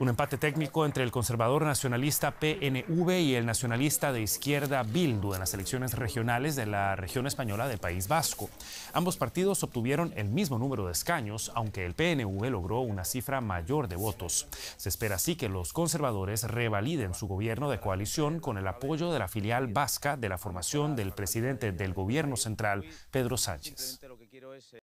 Un empate técnico entre el conservador nacionalista PNV y el nacionalista de izquierda Bildu en las elecciones regionales de la región española del País Vasco. Ambos partidos obtuvieron el mismo número de escaños, aunque el PNV logró una cifra mayor de votos. Se espera así que los conservadores revaliden su gobierno de coalición con el apoyo de la filial vasca de la formación del presidente del gobierno central, Pedro Sánchez.